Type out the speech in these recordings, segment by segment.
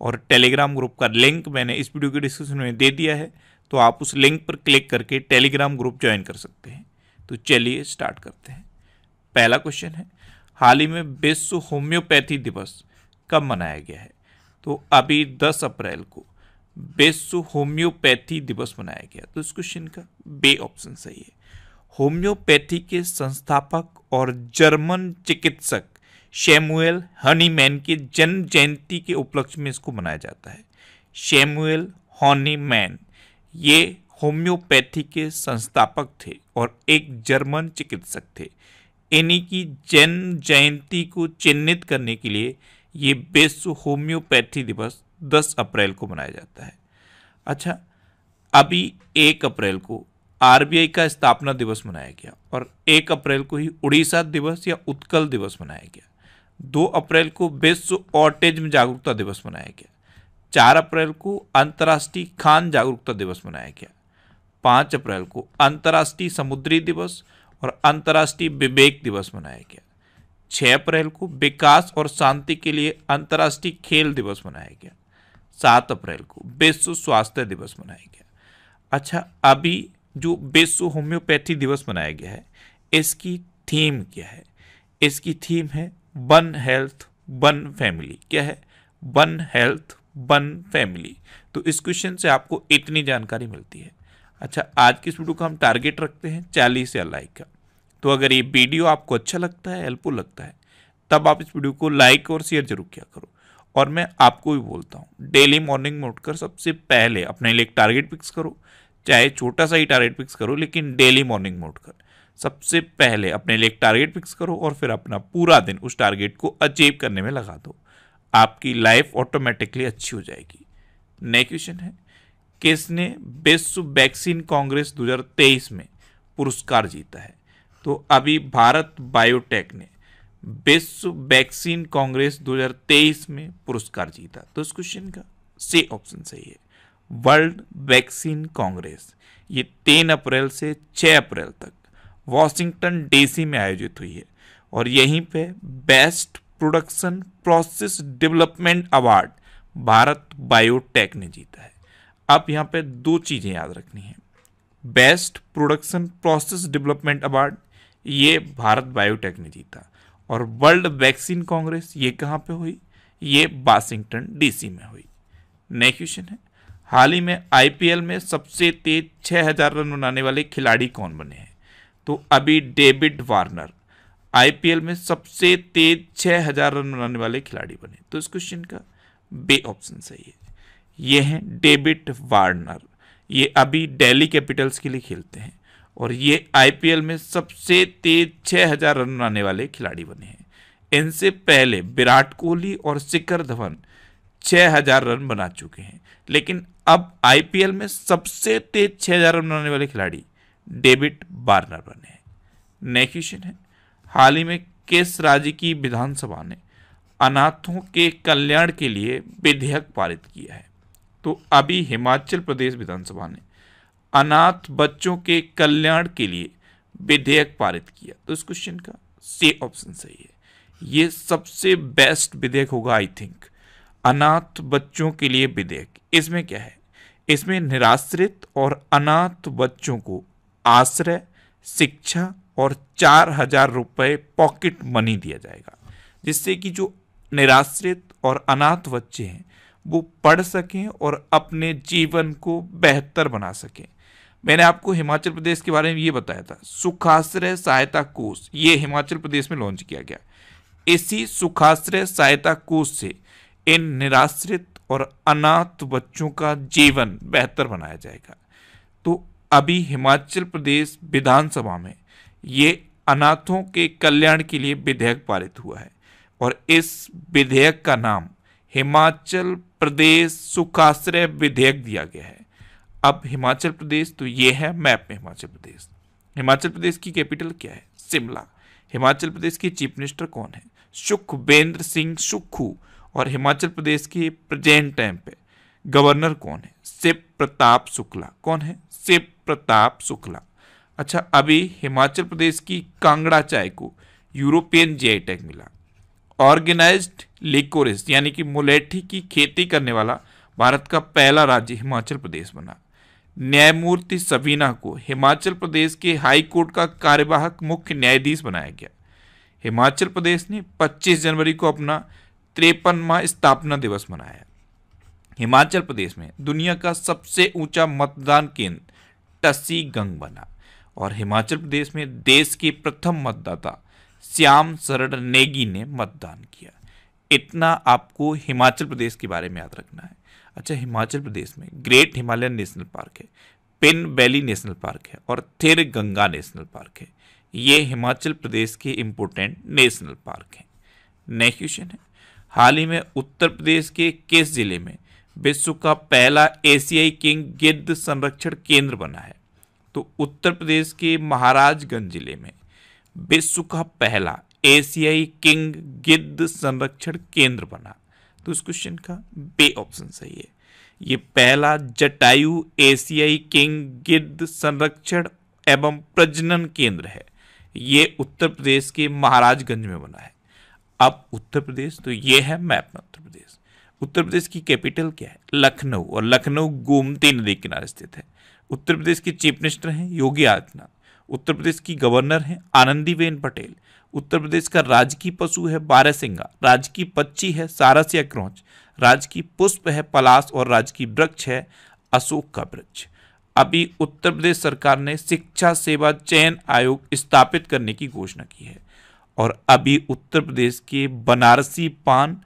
और Telegram group का link मैंने इस वीडियो के डिस्क्रिप्शन में दे दिया है तो आप उस लिंक पर क्लिक करके टेलीग्राम ग्रुप ज्वाइन कर सकते हैं तो चलिए स्टार्ट करते हैं पहला क्वेश्चन है हाल ही में विश्व होम्योपैथी दिवस कब मनाया गया है तो अभी 10 अप्रैल को विश्व होम्योपैथी दिवस मनाया गया तो इस क्वेश्चन का बे ऑप्शन सही है होम्योपैथी के संस्थापक और जर्मन चिकित्सक शेमुएल हनीमैन के जन्म जयंती के उपलक्ष्य में इसको मनाया जाता है शेमुएल हनीमैन ये होम्योपैथी के संस्थापक थे और एक जर्मन चिकित्सक थे इन्हीं की जन्म जयंती को चिन्हित करने के लिए ये विश्व होम्योपैथी दिवस 10 अप्रैल को मनाया जाता है अच्छा अभी एक अप्रैल को आरबीआई का स्थापना दिवस मनाया गया और एक अप्रैल को ही उड़ीसा दिवस या उत्कल दिवस मनाया गया दो अप्रैल को विश्व ऑटिज्म जागरूकता दिवस मनाया गया चार अप्रैल को अंतर्राष्ट्रीय खान जागरूकता दिवस मनाया गया पाँच अप्रैल को अंतर्राष्ट्रीय समुद्री दिवस और अंतर्राष्ट्रीय विवेक दिवस मनाया गया छः अप्रैल को विकास और शांति के लिए अंतर्राष्ट्रीय खेल दिवस मनाया गया सात अप्रैल को विश्व स्वास्थ्य दिवस मनाया गया अच्छा अभी जो विश्व होम्योपैथी दिवस मनाया गया है इसकी थीम क्या है इसकी थीम है वन हेल्थ वन फैमिली क्या है वन हेल्थ वन फैमिली तो इस क्वेश्चन से आपको इतनी जानकारी मिलती है अच्छा आज की इस वीडियो को हम टारगेट रखते हैं चालीस या लाइक का तो अगर ये वीडियो आपको अच्छा लगता है हेल्पफुल लगता है तब आप इस वीडियो को लाइक और शेयर जरूर किया करो और मैं आपको भी बोलता हूँ डेली मॉर्निंग में उठकर सबसे पहले अपने लिए एक टारगेट फिक्स करो चाहे छोटा सा ही टारगेट फिक्स करो लेकिन डेली मॉर्निंग में उठकर सबसे पहले अपने लिए एक टारगेट फिक्स करो और फिर अपना पूरा दिन उस टारगेट को अचीव करने में लगा दो आपकी लाइफ ऑटोमेटिकली अच्छी हो जाएगी नेक्स्ट क्वेश्चन है किसने विश्व वैक्सीन कांग्रेस 2023 में पुरस्कार जीता है तो अभी भारत बायोटेक ने विश्व वैक्सीन कांग्रेस 2023 में पुरस्कार जीता तो इस क्वेश्चन का से ऑप्शन सही है वर्ल्ड वैक्सीन कांग्रेस ये तीन अप्रैल से छः अप्रैल तक वॉशिंगटन डीसी में आयोजित हुई है और यहीं पे best production process development award Bharat Biotech ने जीता है अब यहाँ पे दो चीज़ें याद रखनी है best production process development award ये भारत बायोटेक ने जीता और वर्ल्ड वैक्सीन कांग्रेस ये कहाँ पे हुई ये वाशिंगटन डीसी में हुई नेक्स्ट क्वेश्चन है हाल ही में आईपीएल में सबसे तेज 6000 रन बनाने वाले खिलाड़ी कौन बने हैं तो अभी डेविड वार्नर आईपीएल में सबसे तेज छः हजार रन बनाने वाले खिलाड़ी बने तो इस क्वेश्चन का बे ऑप्शन सही है ये हैं डेविड वार्नर ये अभी दिल्ली कैपिटल्स के लिए खेलते हैं और ये आईपीएल में सबसे तेज छः हजार रन बनाने वाले खिलाड़ी बने हैं इनसे पहले विराट कोहली और शिखर धवन छः हजार रन बना चुके हैं लेकिन अब आईपीएल में सबसे तेज छः हजार रन बनाने वाले खिलाड़ी डेविड बार्नर बने हैं नए क्वेश्चन है हाल ही में किस राज्य की विधानसभा ने अनाथों के कल्याण के लिए विधेयक पारित किया है तो अभी हिमाचल प्रदेश विधानसभा ने अनाथ बच्चों के कल्याण के लिए विधेयक पारित किया तो इस क्वेश्चन का सी ऑप्शन सही है ये सबसे बेस्ट विधेयक होगा आई थिंक अनाथ बच्चों के लिए विधेयक इसमें क्या है इसमें निराश्रित और अनाथ बच्चों को आश्रय शिक्षा और चार हजार रुपये पॉकेट मनी दिया जाएगा जिससे कि जो निराश्रित और अनाथ बच्चे हैं वो पढ़ सकें और अपने जीवन को बेहतर बना सकें मैंने आपको हिमाचल प्रदेश के बारे में ये बताया था सुखाश्रय सहायता कोष ये हिमाचल प्रदेश में लॉन्च किया गया इसी सुखाश्रय सहायता कोष से इन निराश्रित और अनाथ बच्चों का जीवन बेहतर बनाया जाएगा तो अभी हिमाचल प्रदेश विधानसभा में ये अनाथों के कल्याण के लिए विधेयक पारित हुआ है और इस विधेयक का नाम हिमाचल प्रदेश सुखाश्रय विधेयक दिया गया है अब हिमाचल प्रदेश तो ये है मैप में हिमाचल प्रदेश हिमाचल प्रदेश की कैपिटल क्या है शिमला हिमाचल प्रदेश की चीफ मिनिस्टर कौन है सुखबेंद्र सिंह सुक्खू और हिमाचल प्रदेश के प्रेजेंट टाइम पे गवर्नर कौन है शिव प्रताप शुक्ला कौन है शिव प्रताप शुक्ला अच्छा अभी हिमाचल प्रदेश की कांगड़ा चाय को यूरोपियन जीआई टैग मिला ऑर्गेनाइज्ड लिकोरिस यानी कि मुलेठी की खेती करने वाला भारत का पहला राज्य हिमाचल प्रदेश बना न्यायमूर्ति सवीना को हिमाचल प्रदेश के हाई कोर्ट का कार्यवाहक मुख्य न्यायाधीश बनाया गया हिमाचल प्रदेश ने 25 जनवरी को अपना त्रेपनवा स्थापना दिवस मनाया हिमाचल प्रदेश में दुनिया का सबसे ऊंचा मतदान केंद्र टसी गंग बना और हिमाचल प्रदेश में देश के प्रथम मतदाता श्याम शरण नेगी ने मतदान किया इतना आपको हिमाचल प्रदेश के बारे में याद रखना है अच्छा हिमाचल प्रदेश में ग्रेट हिमालयन नेशनल पार्क है पिन वैली नेशनल पार्क है और थिर गंगा नेशनल पार्क है ये हिमाचल प्रदेश के इम्पोर्टेंट नेशनल पार्क हैं नेक्स्ट क्वेश्चन है हाल ही में उत्तर प्रदेश के किस जिले में विश्व का पहला एशियाई किंग गिद्ध संरक्षण केंद्र बना है तो उत्तर प्रदेश के महाराजगंज जिले में विश्व का पहला एशियाई किंग गिद्ध संरक्षण केंद्र बना तो इस क्वेश्चन का बे ऑप्शन सही है ये पहला जटायु एशियाई किंग गिद्ध संरक्षण एवं प्रजनन केंद्र है ये उत्तर प्रदेश के महाराजगंज में बना है अब उत्तर प्रदेश तो ये है मैप में उत्तर प्रदेश उत्तर प्रदेश की कैपिटल क्या है लखनऊ और लखनऊ गोमती नदी के किनारे स्थित है उत्तर प्रदेश के चीफ मिनिस्टर हैं योगी आदित्यनाथ उत्तर प्रदेश की गवर्नर हैं आनंदीबेन पटेल उत्तर प्रदेश का राजकीय पशु है बारहसिंगा राजकीय पक्षी है सारस या क्रौच राजकीय पुष्प है पलास और राजकीय वृक्ष है अशोक का वृक्ष अभी उत्तर प्रदेश सरकार ने शिक्षा सेवा चयन आयोग स्थापित करने की घोषणा की है और अभी उत्तर प्रदेश के बनारसी पान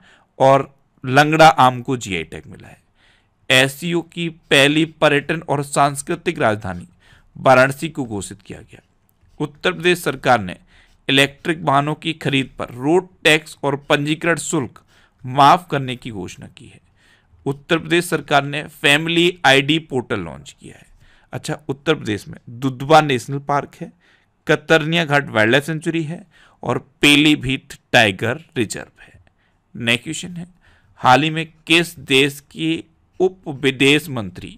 और लंगड़ा आम को जीआई टैग e मिला है एससीओ की पहली पर्यटन और सांस्कृतिक राजधानी वाराणसी को घोषित किया गया उत्तर प्रदेश सरकार ने इलेक्ट्रिक वाहनों की खरीद पर रोड टैक्स और पंजीकरण शुल्क माफ करने की घोषणा की है उत्तर प्रदेश सरकार ने फैमिली आईडी पोर्टल लॉन्च किया है अच्छा उत्तर प्रदेश में दुधवा नेशनल पार्क है Katarniya Ghat wildlife sanctuary है और पीलीभीत टाइगर रिजर्व है नेक्स्ट क्वेश्चन है हाल ही में किस देश के उप विदेश मंत्री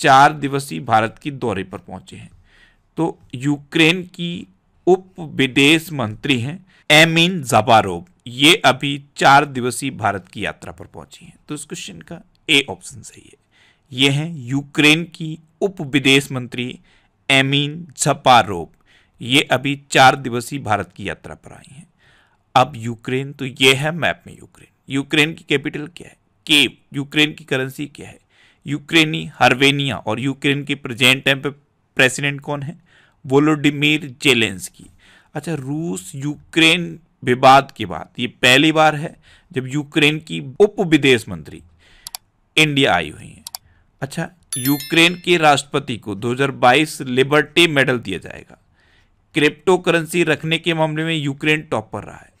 चार दिवसीय भारत के दौरे पर पहुंचे हैं तो यूक्रेन की उप विदेश मंत्री हैं एमिन जबारोव ये अभी चार दिवसीय भारत की यात्रा पर पहुंची हैं तो इस क्वेश्चन का ए ऑप्शन सही है ये हैं यूक्रेन की उप विदेश मंत्री एमिन जपारोव ये अभी चार दिवसीय भारत की यात्रा पर आई हैं अब यूक्रेन तो ये है मैप में यूक्रेन यूक्रेन की कैपिटल क्या है केव यूक्रेन की करेंसी क्या है यूक्रेनी हार्वेनिया और यूक्रेन के प्रेजेंट टाइम पे प्रेसिडेंट कौन है वोलोडिमिर जेलेंस की अच्छा रूस यूक्रेन विवाद के बाद ये पहली बार है जब यूक्रेन की उप विदेश मंत्री इंडिया आई हुई है अच्छा यूक्रेन के राष्ट्रपति को 2022 लिबर्टी मेडल दिया जाएगा क्रिप्टो करेंसी रखने के मामले में यूक्रेन टॉप पर रहा है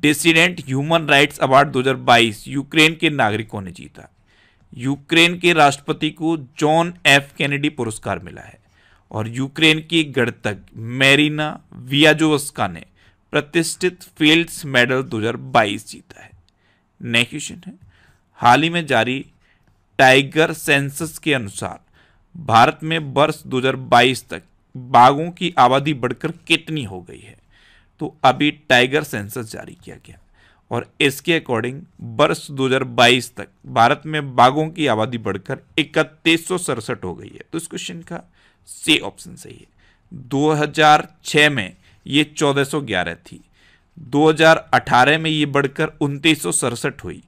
dissident human rights award 2022 Ukraine के नागरिकों ने जीता यूक्रेन के राष्ट्रपति को जॉन एफ कैनेडी पुरस्कार मिला है और यूक्रेन की गणतज्ञ मैरिना वियाजोवस्का ने प्रतिष्ठित फील्ड्स मेडल 2022 जीता है नेक्स्ट क्वेश्चन है हाल ही में जारी टाइगर सेंसस के अनुसार भारत में वर्ष 2022 तक बाघों की आबादी बढ़कर कितनी हो गई है तो अभी टाइगर सेंसस जारी किया गया और इसके अकॉर्डिंग वर्ष 2022 तक भारत में बाघों की आबादी बढ़कर इकतीस हो गई है तो इस क्वेश्चन का सी ऑप्शन सही है 2006 में ये 1411 थी 2018 में ये बढ़कर उनतीस हुई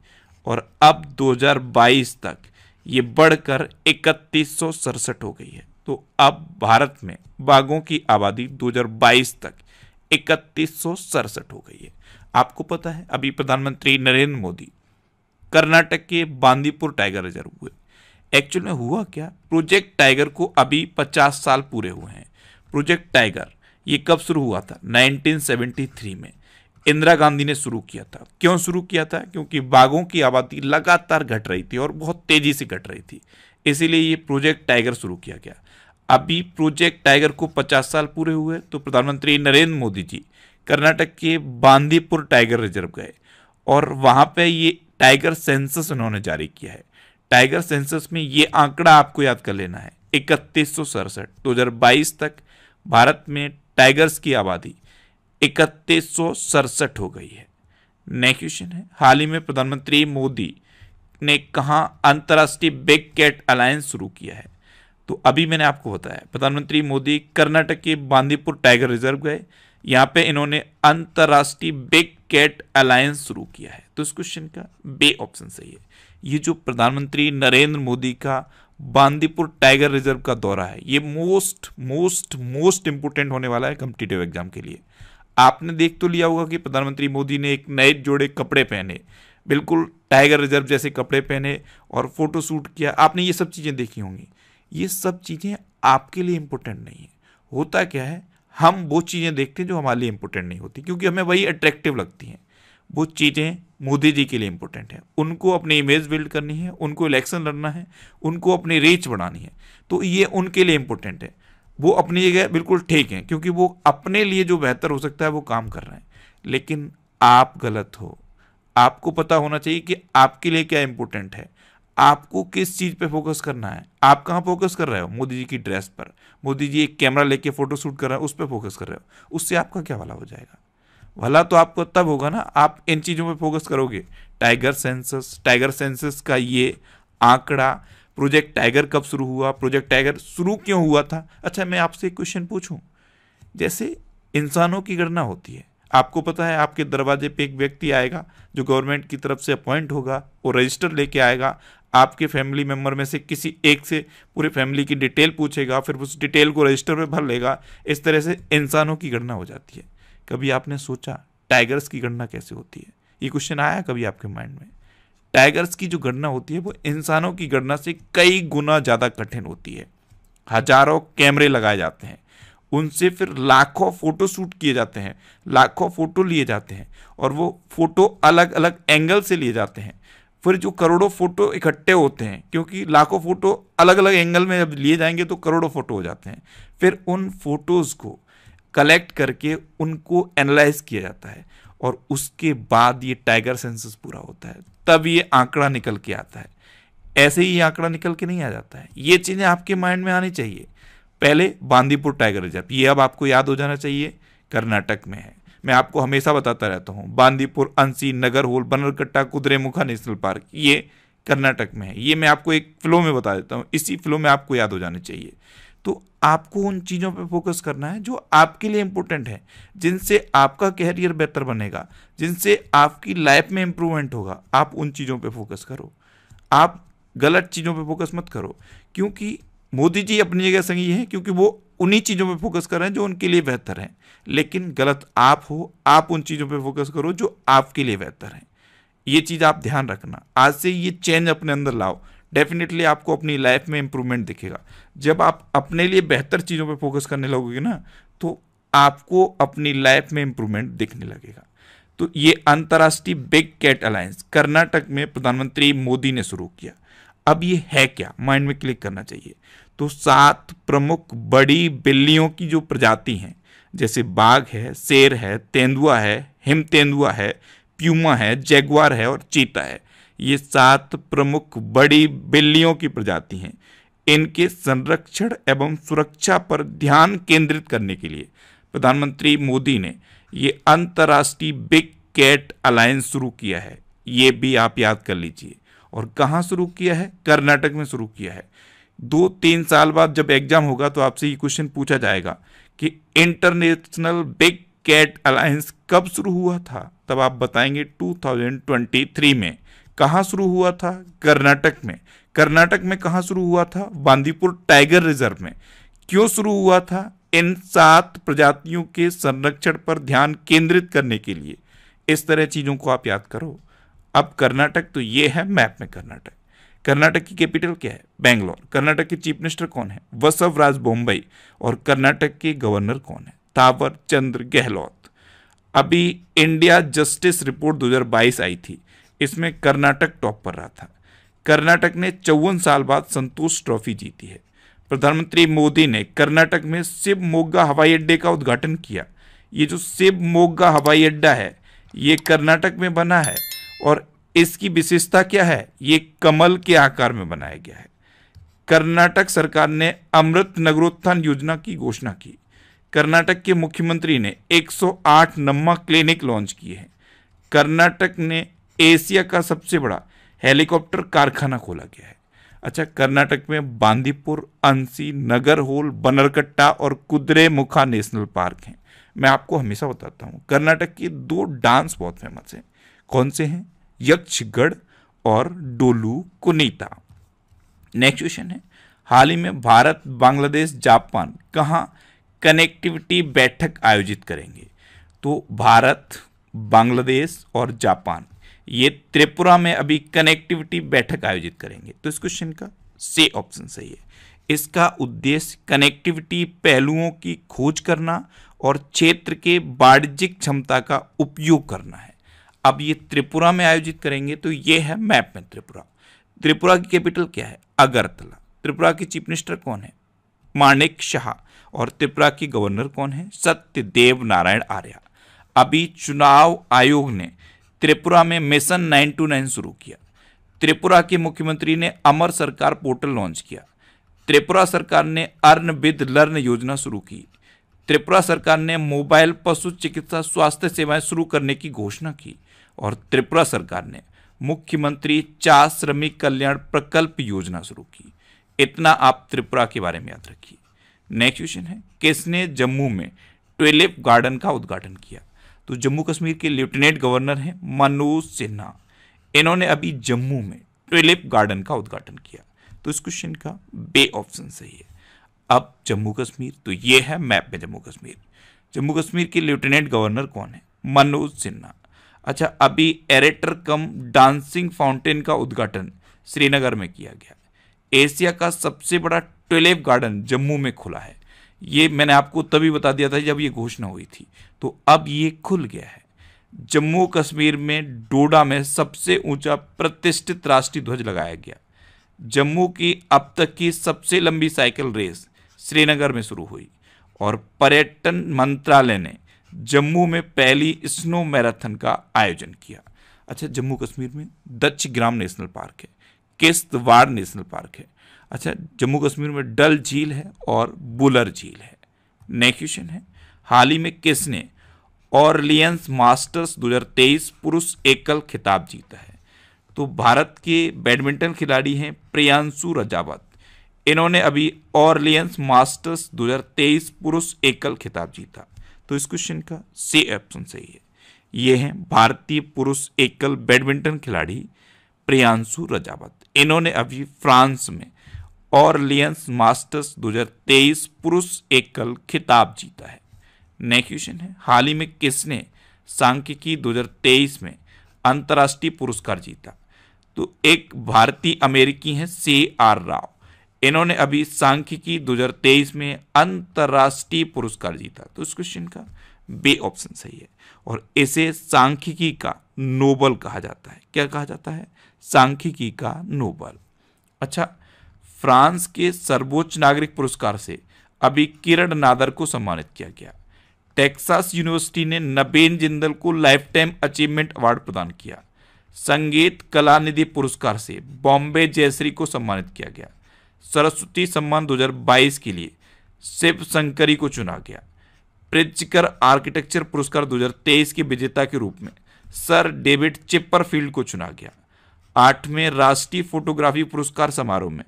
और अब 2022 तक ये बढ़कर इकतीस हो गई है तो अब भारत में बाघों की आबादी 2022 तक इकतीस हो गई है आपको पता है अभी प्रधानमंत्री नरेंद्र मोदी कर्नाटक के बांदीपुर टाइगर रिजर्व हुए एक्चुअल में हुआ क्या प्रोजेक्ट टाइगर को अभी 50 साल पूरे हुए हैं प्रोजेक्ट टाइगर ये कब शुरू हुआ था 1973 में इंदिरा गांधी ने शुरू किया था क्यों शुरू किया था क्योंकि बाघों की आबादी लगातार घट रही थी और बहुत तेज़ी से घट रही थी इसीलिए ये प्रोजेक्ट टाइगर शुरू किया गया अभी प्रोजेक्ट टाइगर को 50 साल पूरे हुए तो प्रधानमंत्री नरेंद्र मोदी जी कर्नाटक के बांदीपुर टाइगर रिजर्व गए और वहाँ पे ये टाइगर सेंसस उन्होंने जारी किया है टाइगर सेंसस में ये आंकड़ा आपको याद कर लेना है इकतीस सौ सड़सठ दो हज़ार बाईस तक भारत में टाइगर्स की आबादी इकतीस सौ सड़सठ हो गई है नेक्स्ट क्वेश्चन है हाल ही में प्रधानमंत्री मोदी ने कहा अंतर्राष्ट्रीय बिग कैट अलायंस शुरू किया है तो अभी मैंने आपको बताया प्रधानमंत्री मोदी कर्नाटक के बांदीपुर टाइगर रिजर्व गए यहाँ पे इन्होंने अंतर्राष्ट्रीय बिग कैट अलायंस शुरू किया है तो इस क्वेश्चन का बे ऑप्शन सही है ये जो प्रधानमंत्री नरेंद्र मोदी का बांदीपुर टाइगर रिजर्व का दौरा है ये मोस्ट मोस्ट मोस्ट इंपोर्टेंट होने वाला है कंपिटेटिव एग्जाम के लिए आपने देख तो लिया होगा कि प्रधानमंत्री मोदी ने एक नए जोड़े कपड़े पहने बिल्कुल टाइगर रिजर्व जैसे कपड़े पहने और फोटो शूट किया आपने ये सब चीज़ें देखी होंगी ये सब चीज़ें आपके लिए इम्पोर्टेंट नहीं है होता क्या है हम वो चीज़ें देखते हैं जो हमारे लिए इम्पोर्टेंट नहीं होती क्योंकि हमें वही अट्रैक्टिव लगती हैं वो चीज़ें मोदी जी के लिए इम्पोर्टेंट है उनको अपनी इमेज बिल्ड करनी है उनको इलेक्शन लड़ना है उनको अपनी रीच बढ़ानी है तो ये उनके लिए इम्पोर्टेंट है वो अपनी जगह बिल्कुल ठीक हैं क्योंकि वो अपने लिए जो बेहतर हो सकता है वो काम कर रहे हैं लेकिन आप गलत हो आपको पता होना चाहिए कि आपके लिए क्या इम्पोर्टेंट है आपको किस चीज़ पे फोकस करना है आप कहाँ फोकस कर रहे हो मोदी जी की ड्रेस पर मोदी जी एक कैमरा लेके फ़ोटो शूट कर रहे हो उस पर फोकस कर रहे हो उससे आपका क्या भला हो जाएगा भला तो आपको तब होगा ना आप इन चीज़ों पे फोकस करोगे टाइगर सेंसस टाइगर सेंसस का ये आंकड़ा प्रोजेक्ट टाइगर कब शुरू हुआ प्रोजेक्ट टाइगर शुरू क्यों हुआ था अच्छा मैं आपसे एक क्वेश्चन पूछूं जैसे इंसानों की गणना होती है आपको पता है आपके दरवाजे पे एक व्यक्ति आएगा जो गवर्नमेंट की तरफ से अपॉइंट होगा वो रजिस्टर लेके आएगा आपके फैमिली मेम्बर में से किसी एक से पूरे फैमिली की डिटेल पूछेगा फिर उस डिटेल को रजिस्टर में भर लेगा इस तरह से इंसानों की गणना हो जाती है कभी आपने सोचा टाइगर्स की गणना कैसे होती है ये क्वेश्चन आया कभी आपके माइंड में टाइगर्स की जो गणना होती है वो इंसानों की गणना से कई गुना ज़्यादा कठिन होती है हजारों कैमरे लगाए जाते हैं उनसे फिर लाखों फ़ोटो शूट किए जाते हैं लाखों फ़ोटो लिए जाते हैं और वो फ़ोटो अलग अलग एंगल से लिए जाते हैं फिर जो करोड़ों फोटो इकट्ठे होते हैं क्योंकि लाखों फोटो अलग अलग एंगल में जब लिए जाएंगे तो करोड़ों फोटो हो जाते हैं फिर उन फोटोज़ को कलेक्ट करके उनको एनालाइज किया जाता है और उसके बाद ये टाइगर सेंसस पूरा होता है तब ये आंकड़ा निकल के आता है ऐसे ही आंकड़ा निकल के नहीं आ जाता है ये चीज़ें आपके माइंड में आनी चाहिए पहले बांदीपुर टाइगर रिजर्व ये अब आपको याद हो जाना चाहिए कर्नाटक में है मैं आपको हमेशा बताता रहता हूँ Bandipur Anshi Nagarhole Bannerghatta Kudremukh national park ये कर्नाटक में है ये मैं आपको एक फ्लो में बता देता हूँ इसी फ्लो में आपको याद हो जाने चाहिए तो आपको उन चीज़ों पर फोकस करना है जो आपके लिए इम्पोर्टेंट है जिनसे आपका कैरियर बेहतर बनेगा जिनसे आपकी लाइफ में इम्प्रूवमेंट होगा आप उन चीज़ों पर फोकस करो आप गलत चीज़ों पर फोकस मत करो क्योंकि मोदी जी अपनी जगह संगी हैं क्योंकि वो उन्हीं चीज़ों पे फोकस कर रहे हैं जो उनके लिए बेहतर हैं लेकिन गलत आप हो आप उन चीज़ों पे फोकस करो जो आपके लिए बेहतर हैं ये चीज़ आप ध्यान रखना आज से ये चेंज अपने अंदर लाओ डेफिनेटली आपको अपनी लाइफ में इंप्रूवमेंट दिखेगा जब आप अपने लिए बेहतर चीज़ों पर फोकस करने लगोगे ना तो आपको अपनी लाइफ में इंप्रूवमेंट दिखने लगेगा तो ये अंतर्राष्ट्रीय बिग कैट अलायंस कर्नाटक में प्रधानमंत्री मोदी ने शुरू किया अब ये है क्या माइंड में क्लिक करना चाहिए तो सात प्रमुख बड़ी बिल्लियों की जो प्रजाति हैं जैसे बाघ है शेर है तेंदुआ है हिम तेंदुआ है प्यूमा है जैगवार है और चीता है ये सात प्रमुख बड़ी बिल्लियों की प्रजाति हैं इनके संरक्षण एवं सुरक्षा पर ध्यान केंद्रित करने के लिए प्रधानमंत्री मोदी ने ये अंतर्राष्ट्रीय बिग कैट अलायंस शुरू किया है ये भी आप याद कर लीजिए और कहाँ शुरू किया है कर्नाटक में शुरू किया है दो तीन साल बाद जब एग्जाम होगा तो आपसे ये क्वेश्चन पूछा जाएगा कि इंटरनेशनल बिग कैट अलायंस कब शुरू हुआ था तब आप बताएंगे 2023 में कहाँ शुरू हुआ था कर्नाटक में कर्नाटक में कहाँ शुरू हुआ था बांदीपुर टाइगर रिजर्व में क्यों शुरू हुआ था इन सात प्रजातियों के संरक्षण पर ध्यान केंद्रित करने के लिए इस तरह चीज़ों को आप याद करो अब कर्नाटक तो ये है मैप में कर्नाटक कर्नाटक की कैपिटल क्या है बेंगलोर कर्नाटक के चीफ मिनिस्टर कौन है वसव राज बोम्बई और कर्नाटक के गवर्नर कौन है तावर चंद्र गहलोत अभी इंडिया जस्टिस रिपोर्ट 2022 आई थी इसमें कर्नाटक टॉप पर रहा था कर्नाटक ने चौवन साल बाद संतोष ट्रॉफी जीती है प्रधानमंत्री मोदी ने कर्नाटक में शिवमोगा हवाई अड्डे का उद्घाटन किया ये जो शिवमोगा हवाई अड्डा है ये कर्नाटक में बना है और इसकी विशेषता क्या है ये कमल के आकार में बनाया गया है कर्नाटक सरकार ने अमृत नगरोत्थान योजना की घोषणा की कर्नाटक के मुख्यमंत्री ने 108 नम्मा क्लिनिक लॉन्च किए हैं कर्नाटक ने एशिया का सबसे बड़ा हेलीकॉप्टर कारखाना खोला गया है अच्छा कर्नाटक में बांदीपुर अंसी नगर होल बनरकट्टा और कुदरे मुखा नेशनल पार्क हैं मैं आपको हमेशा बताता हूँ कर्नाटक के दो डांस बहुत फेमस हैं कौन से हैं यक्षगढ़ और डोलू कुनीता नेक्स्ट क्वेश्चन है हाल ही में भारत बांग्लादेश जापान कहाँ कनेक्टिविटी बैठक आयोजित करेंगे तो भारत बांग्लादेश और जापान ये त्रिपुरा में अभी कनेक्टिविटी बैठक आयोजित करेंगे तो इस क्वेश्चन का से ऑप्शन सही है इसका उद्देश्य कनेक्टिविटी पहलुओं की खोज करना और क्षेत्र के वाणिज्यिक क्षमता का उपयोग करना है अब ये त्रिपुरा में आयोजित करेंगे तो ये है मैप में त्रिपुरा त्रिपुरा की कैपिटल क्या है अगरतला त्रिपुरा की चीफ मिनिस्टर कौन है माणिक शाह और त्रिपुरा की गवर्नर कौन है सत्यदेव नारायण आर्या अभी चुनाव आयोग ने त्रिपुरा में मिशन नाइन टू नाइन शुरू किया त्रिपुरा के मुख्यमंत्री ने अमर सरकार पोर्टल लॉन्च किया त्रिपुरा सरकार ने अर्न विद लर्न योजना शुरू की त्रिपुरा सरकार ने मोबाइल पशु चिकित्सा स्वास्थ्य सेवाएं शुरू करने की घोषणा की और त्रिपुरा सरकार ने मुख्यमंत्री चा श्रमिक कल्याण प्रकल्प योजना शुरू की इतना आप त्रिपुरा के बारे में याद रखिए नेक्स्ट क्वेश्चन है किसने जम्मू में ट्वेलिप गार्डन का उद्घाटन किया तो जम्मू कश्मीर के लेफ्टिनेंट गवर्नर हैं मनोज सिन्हा इन्होंने अभी जम्मू में ट्वेलिप गार्डन का उद्घाटन किया तो इस क्वेश्चन का बे ऑप्शन सही है अब जम्मू कश्मीर तो ये है मैप में जम्मू कश्मीर जम्मू कश्मीर के लेफ्टिनेंट गवर्नर कौन है मनोज सिन्हा अच्छा अभी एरेटर कम डांसिंग फाउंटेन का उद्घाटन श्रीनगर में किया गया एशिया का सबसे बड़ा ट्वेलेव गार्डन जम्मू में खुला है ये मैंने आपको तभी बता दिया था जब ये घोषणा हुई थी तो अब ये खुल गया है जम्मू कश्मीर में डोडा में सबसे ऊंचा प्रतिष्ठित राष्ट्रीय ध्वज लगाया गया जम्मू की अब तक की सबसे लंबी साइकिल रेस श्रीनगर में शुरू हुई और पर्यटन मंत्रालय ने जम्मू में पहली स्नो मैराथन का आयोजन किया अच्छा जम्मू कश्मीर में दच्छ ग्राम नेशनल पार्क है किस्तवाड़ नेशनल पार्क है अच्छा जम्मू कश्मीर में डल झील है और बुलर झील है नए क्वेश्चन है हाल ही में किसने लियंस मास्टर्स 2023 पुरुष एकल खिताब जीता है तो भारत के बैडमिंटन खिलाड़ी हैं प्रियांशु रजावत इन्होंने अभी ऑरलियंस मास्टर्स 2023 पुरुष एकल खिताब जीता तो इस क्वेश्चन का सी ऑप्शन सही है ये हैं भारतीय पुरुष एकल बैडमिंटन खिलाड़ी प्रियांशु रजावत इन्होंने अभी फ्रांस में और लियंस मास्टर्स 2023 पुरुष एकल खिताब जीता है नेक्स्ट क्वेश्चन है हाल ही में किसने सांख्यिकी 2023 में अंतर्राष्ट्रीय पुरस्कार जीता तो एक भारतीय अमेरिकी हैं सी आर राव इन्होंने अभी सांख्यिकी 2023 में अंतर्राष्ट्रीय पुरस्कार जीता तो इस क्वेश्चन का बे ऑप्शन सही है और इसे सांख्यिकी का नोबल कहा जाता है क्या कहा जाता है सांख्यिकी का नोबल अच्छा फ्रांस के सर्वोच्च नागरिक पुरस्कार से अभी किरण नादर को सम्मानित किया गया टेक्सास यूनिवर्सिटी ने नबेन जिंदल को लाइफ टाइम अचीवमेंट अवार्ड प्रदान किया संगीत कला निधि पुरस्कार से बॉम्बे जयश्री को सम्मानित किया गया सरस्वती सम्मान 2022 के लिए शिव शंकरी को चुना गया प्रिजकर आर्किटेक्चर पुरस्कार 2023 के विजेता के रूप में सर डेविड चिप्परफील्ड को चुना गया आठवें राष्ट्रीय फोटोग्राफी पुरस्कार समारोह में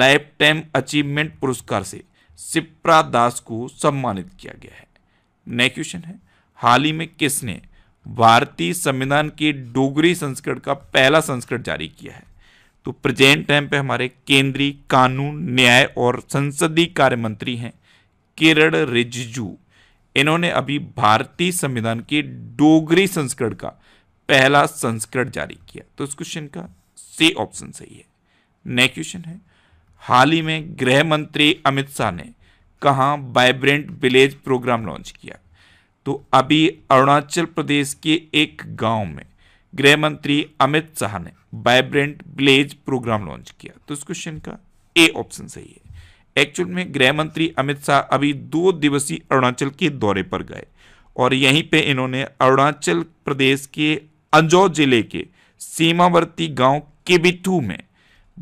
लाइफ टाइम अचीवमेंट पुरस्कार से सिप्रा दास को सम्मानित किया गया है नेक्स्ट क्वेश्चन है हाल ही में किसने भारतीय संविधान के डोगरी संस्करण का पहला संस्करण जारी किया है तो प्रेजेंट टाइम पे हमारे केंद्रीय कानून न्याय और संसदीय कार्य मंत्री हैं किरण रिजिजू इन्होंने अभी भारतीय संविधान के डोगरी संस्करण का पहला संस्करण जारी किया तो इस क्वेश्चन का से ऑप्शन सही है नेक्स्ट क्वेश्चन है हाल ही में गृह मंत्री अमित शाह ने कहा वाइब्रेंट विलेज प्रोग्राम लॉन्च किया तो अभी अरुणाचल प्रदेश के एक गांव में गृह मंत्री अमित शाह ने वाइब्रेंट ब्लेज प्रोग्राम लॉन्च किया तो इस क्वेश्चन का ए ऑप्शन सही है एक्चुअल में गृह मंत्री अमित शाह अभी दो दिवसीय अरुणाचल के दौरे पर गए और यहीं पे इन्होंने अरुणाचल प्रदेश के अंजौ जिले के सीमावर्ती गांव केबिटू में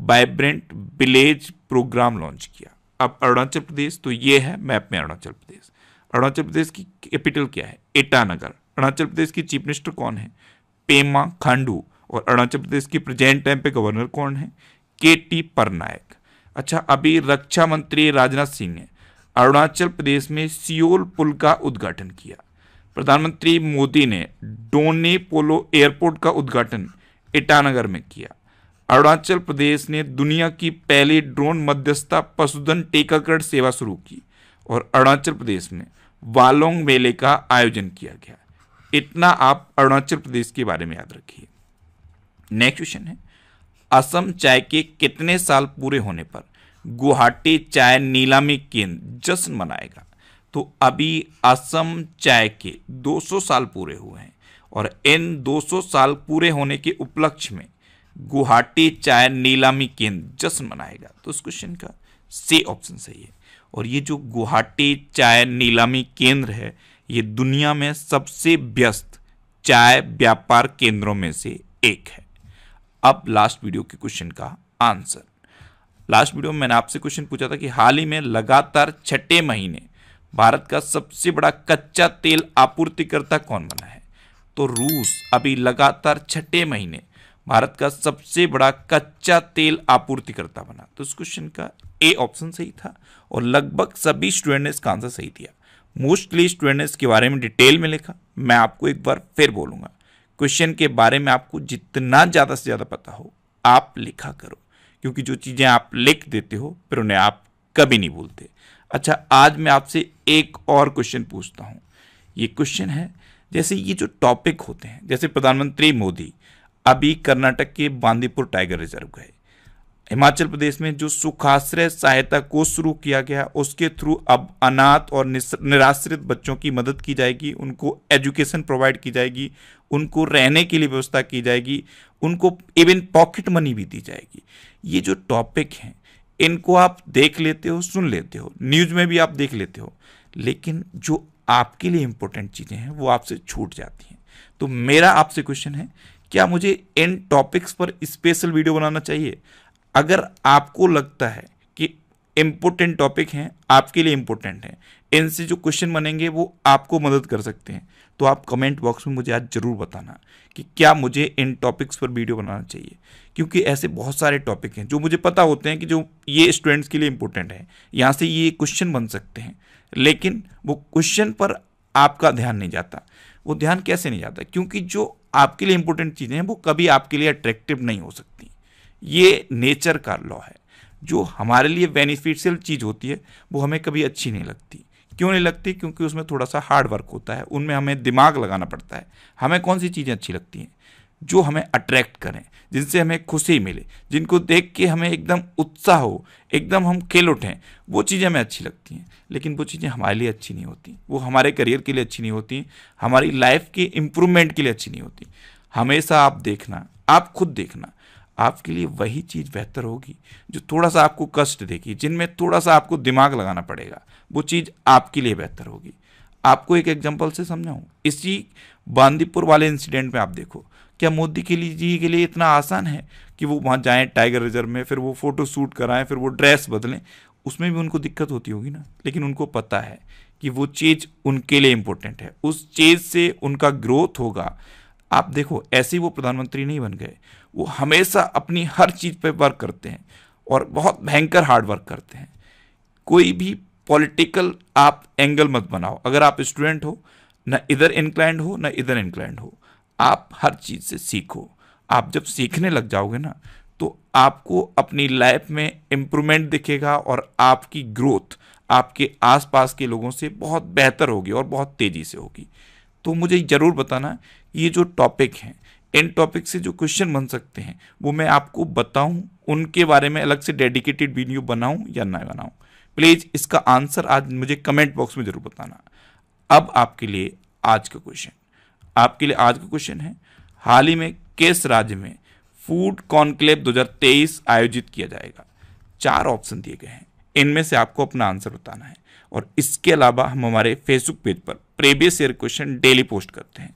वाइब्रेंट विलेज प्रोग्राम लॉन्च किया अब अरुणाचल प्रदेश तो ये है मैप में अरुणाचल प्रदेश अरुणाचल प्रदेश की कैपिटल क्या है ईटानगर अरुणाचल प्रदेश की चीफ मिनिस्टर कौन है पेमा खांडू और अरुणाचल प्रदेश की प्रेजेंट टाइम पे गवर्नर कौन है के टी परनायक अच्छा अभी रक्षा मंत्री राजनाथ सिंह ने अरुणाचल प्रदेश में सियोल पुल का उद्घाटन किया प्रधानमंत्री मोदी ने डोने पोलो एयरपोर्ट का उद्घाटन ईटानगर में किया अरुणाचल प्रदेश ने दुनिया की पहली ड्रोन मध्यस्थता पशुधन टीकाकरण सेवा शुरू की और अरुणाचल प्रदेश में वालोंग मेले का आयोजन किया गया इतना आप अरुणाचल प्रदेश के बारे में याद रखिए नेक्स्ट क्वेश्चन है असम चाय के कितने साल पूरे होने पर गुवाहाटी चाय नीलामी केंद्र जश्न मनाएगा तो अभी असम चाय के 200 साल पूरे हुए हैं और इन 200 साल पूरे होने के उपलक्ष्य में गुवाहाटी चाय नीलामी केंद्र जश्न मनाएगा तो इस क्वेश्चन का सी ऑप्शन सही है और ये जो गुवाहाटी चाय नीलामी केंद्र है ये दुनिया में सबसे व्यस्त चाय व्यापार केंद्रों में से एक है अब लास्ट वीडियो के क्वेश्चन का आंसर लास्ट वीडियो में मैंने आपसे क्वेश्चन पूछा था कि हाल ही में लगातार छठे महीने भारत का सबसे बड़ा कच्चा तेल आपूर्तिकर्ता कौन बना है तो रूस अभी लगातार छठे महीने भारत का सबसे बड़ा कच्चा तेल आपूर्तिकर्ता बना तो इस क्वेश्चन का ए ऑप्शन सही था और लगभग सभी स्टूडेंट ने इसका आंसर सही दिया मोस्टली स्टूडेंट्स के बारे में डिटेल में लिखा मैं आपको एक बार फिर बोलूँगा क्वेश्चन के बारे में आपको जितना ज़्यादा से ज़्यादा पता हो आप लिखा करो क्योंकि जो चीज़ें आप लिख देते हो फिर उन्हें आप कभी नहीं भूलते अच्छा आज मैं आपसे एक और क्वेश्चन पूछता हूँ ये क्वेश्चन है जैसे ये जो टॉपिक होते हैं जैसे प्रधानमंत्री मोदी अभी कर्नाटक के बांदीपुर टाइगर रिजर्व गए हिमाचल प्रदेश में जो सुखाश्रय सहायता कोष शुरू किया गया उसके थ्रू अब अनाथ और निराश्रित बच्चों की मदद की जाएगी उनको एजुकेशन प्रोवाइड की जाएगी उनको रहने के लिए व्यवस्था की जाएगी उनको इवन पॉकेट मनी भी दी जाएगी ये जो टॉपिक हैं इनको आप देख लेते हो सुन लेते हो न्यूज़ में भी आप देख लेते हो लेकिन जो आपके लिए इम्पोर्टेंट चीज़ें हैं वो आपसे छूट जाती हैं तो मेरा आपसे क्वेश्चन है क्या मुझे इन टॉपिक्स पर स्पेशल वीडियो बनाना चाहिए अगर आपको लगता है कि इम्पोर्टेंट टॉपिक हैं आपके लिए इम्पोर्टेंट हैं इनसे जो क्वेश्चन बनेंगे वो आपको मदद कर सकते हैं तो आप कमेंट बॉक्स में मुझे आज ज़रूर बताना कि क्या मुझे इन टॉपिक्स पर वीडियो बनाना चाहिए क्योंकि ऐसे बहुत सारे टॉपिक हैं जो मुझे पता होते हैं कि जो ये स्टूडेंट्स के लिए इम्पोर्टेंट है यहाँ से ये क्वेश्चन बन सकते हैं लेकिन वो क्वेश्चन पर आपका ध्यान नहीं जाता वो ध्यान कैसे नहीं जाता क्योंकि जो आपके लिए इम्पोर्टेंट चीज़ें हैं वो कभी आपके लिए अट्रैक्टिव नहीं हो सकती ये नेचर का लॉ है जो हमारे लिए बेनिफिशियल चीज़ होती है वो हमें कभी अच्छी नहीं लगती क्यों नहीं लगती क्योंकि उसमें थोड़ा सा हार्ड वर्क होता है उनमें हमें दिमाग लगाना पड़ता है हमें कौन सी चीज़ें अच्छी लगती हैं जो हमें अट्रैक्ट करें जिनसे हमें खुशी मिले जिनको देख के हमें एकदम उत्साह हो एकदम हम खेल उठें वो चीज़ें हमें अच्छी लगती हैं लेकिन वो चीज़ें हमारे लिए अच्छी नहीं होती वो हमारे करियर के लिए अच्छी नहीं होती हमारी लाइफ के इम्प्रूवमेंट के लिए अच्छी नहीं होती हमेशा आप देखना आप खुद देखना आपके लिए वही चीज़ बेहतर होगी जो थोड़ा सा आपको कष्ट देगी जिनमें थोड़ा सा आपको दिमाग लगाना पड़ेगा वो चीज़ आपके लिए बेहतर होगी आपको एक एग्जाम्पल से समझाऊँ इसी बांदीपुर वाले इंसिडेंट में आप देखो क्या मोदी के लिए जी के लिए इतना आसान है कि वो वहाँ जाएँ टाइगर रिजर्व में फिर वो फ़ोटो शूट कराएं फिर वो ड्रेस बदलें उसमें भी उनको दिक्कत होती होगी ना लेकिन उनको पता है कि वो चीज़ उनके लिए इम्पोर्टेंट है उस चीज़ से उनका ग्रोथ होगा आप देखो ऐसे ही वो प्रधानमंत्री नहीं बन गए वो हमेशा अपनी हर चीज़ पे वर्क करते हैं और बहुत भयंकर हार्ड वर्क करते हैं कोई भी पॉलिटिकल आप एंगल मत बनाओ अगर आप स्टूडेंट हो ना इधर इंक्लाइंड हो ना इधर इंक्लाइंड हो आप हर चीज़ से सीखो आप जब सीखने लग जाओगे ना तो आपको अपनी लाइफ में इम्प्रूवमेंट दिखेगा और आपकी ग्रोथ आपके आसपास के लोगों से बहुत बेहतर होगी और बहुत तेज़ी से होगी तो मुझे ज़रूर बताना ये जो टॉपिक हैं इन टॉपिक से जो क्वेश्चन बन सकते हैं वो मैं आपको बताऊं उनके बारे में अलग से डेडिकेटेड वीडियो बनाऊं या ना बनाऊं प्लीज़ इसका आंसर आज मुझे कमेंट बॉक्स में ज़रूर बताना अब आपके लिए आज का क्वेश्चन आपके लिए आज का क्वेश्चन है हाल ही में किस राज्य में फूड कॉन्क्लेव 2023 आयोजित किया जाएगा चार ऑप्शन दिए गए हैं इनमें से आपको अपना आंसर बताना है और इसके अलावा हम हमारे फेसबुक पेज पर previous year question daily post करते हैं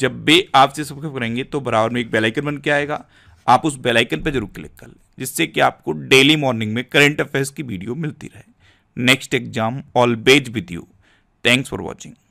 जब बे आपसे सब्सक्राइब करेंगे तो बराबर में एक बेलाइकन बन के आएगा आप उस बेलाइकन पर जरूर क्लिक कर लें जिससे कि आपको डेली मॉर्निंग में करंट अफेयर्स की वीडियो मिलती रहे next exam all best with you thanks for watching